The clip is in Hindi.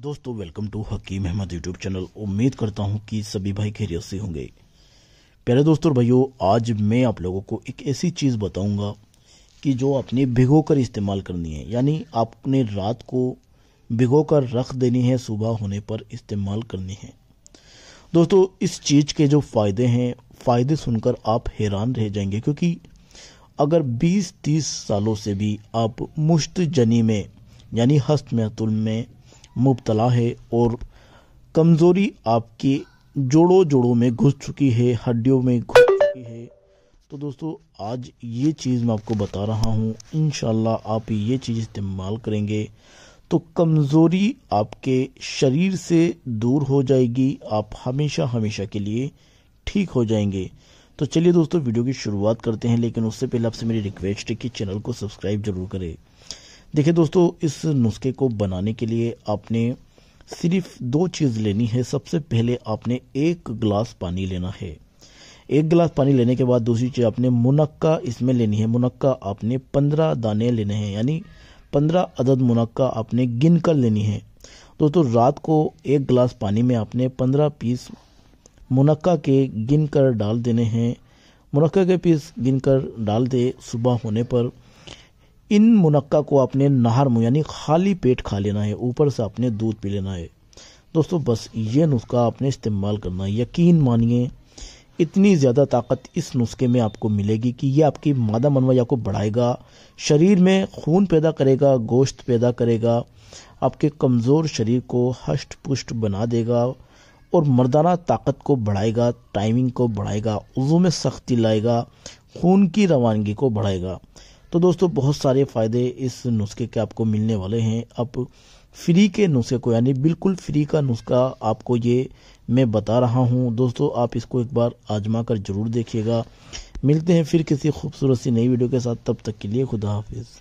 दोस्तों welcome to Hakeem Ahmed YouTube channel उम्मीद करता हूं कि सभी भाई खैरियत से होंगे प्यारे दोस्तों और भाइयों आज मैं आप लोगों को एक ऐसी चीज़ बताऊंगा कि जो आपने भिगो कर इस्तेमाल करनी है यानी आपने रात को भिगो कर रख देनी है सुबह होने पर इस्तेमाल करनी है दोस्तों इस चीज़ के जो फ़ायदे हैं फ़ायदे सुनकर आप हैरान रह जाएंगे क्योंकि अगर बीस तीस सालों से भी आप मुश्त जनी में यानी हस्त में मुबतला है और कमज़ोरी आपके जोड़ों जोड़ों में घुस चुकी है हड्डियों में घुस चुकी है तो दोस्तों आज ये चीज़ मैं आपको बता रहा हूँ इन आप ये चीज़ इस्तेमाल करेंगे तो कमज़ोरी आपके शरीर से दूर हो जाएगी आप हमेशा हमेशा के लिए ठीक हो जाएंगे तो चलिए दोस्तों वीडियो की शुरुआत करते हैं लेकिन उससे पहले आपसे मेरी रिक्वेस्ट है कि चैनल को सब्सक्राइब जरूर करें देखिए दोस्तों इस नुस्खे को बनाने के लिए आपने सिर्फ दो चीज़ लेनी है सबसे पहले आपने एक गिलास पानी लेना है एक गिलास पानी लेने के बाद दूसरी चीज़ आपने मुनक्का इसमें लेनी है मुनक्का आपने पंद्रह दाने लेने हैं यानी पंद्रह अदद मुनक्का आपने गिन कर लेनी है दोस्तों रात को एक गिलास पानी में आपने पंद्रह पीस मुनक्का के गिन कर डाल देने हैं मुनक्का के पीस गिन कर डाल दे सुबह होने पर इन मुनक्का को आपने नहर में यानी खाली पेट खा लेना है ऊपर से अपने दूध पी लेना है दोस्तों बस ये नुस्खा आपने इस्तेमाल करना है यकीन मानिए इतनी ज़्यादा ताकत इस नुस्खे में आपको मिलेगी कि यह आपकी मादा मनवाया को बढ़ाएगा शरीर में खून पैदा करेगा गोश्त पैदा करेगा आपके कमज़ोर शरीर को हष्ट पुष्ट बना देगा और मर्दाना ताकत को बढ़ाएगा टाइमिंग को बढ़ाएगा उजू में सख्ती लाएगा खून की रवानगी को बढ़ाएगा तो दोस्तों बहुत सारे फ़ायदे इस नुस्खे के आपको मिलने वाले हैं अब फ्री के नुस्खे को यानी बिल्कुल फ्री का नुस्खा आपको ये मैं बता रहा हूँ दोस्तों आप इसको एक बार आजमा कर ज़रूर देखिएगा मिलते हैं फिर किसी खूबसूरत सी नई वीडियो के साथ तब तक के लिए खुदा हाफिज़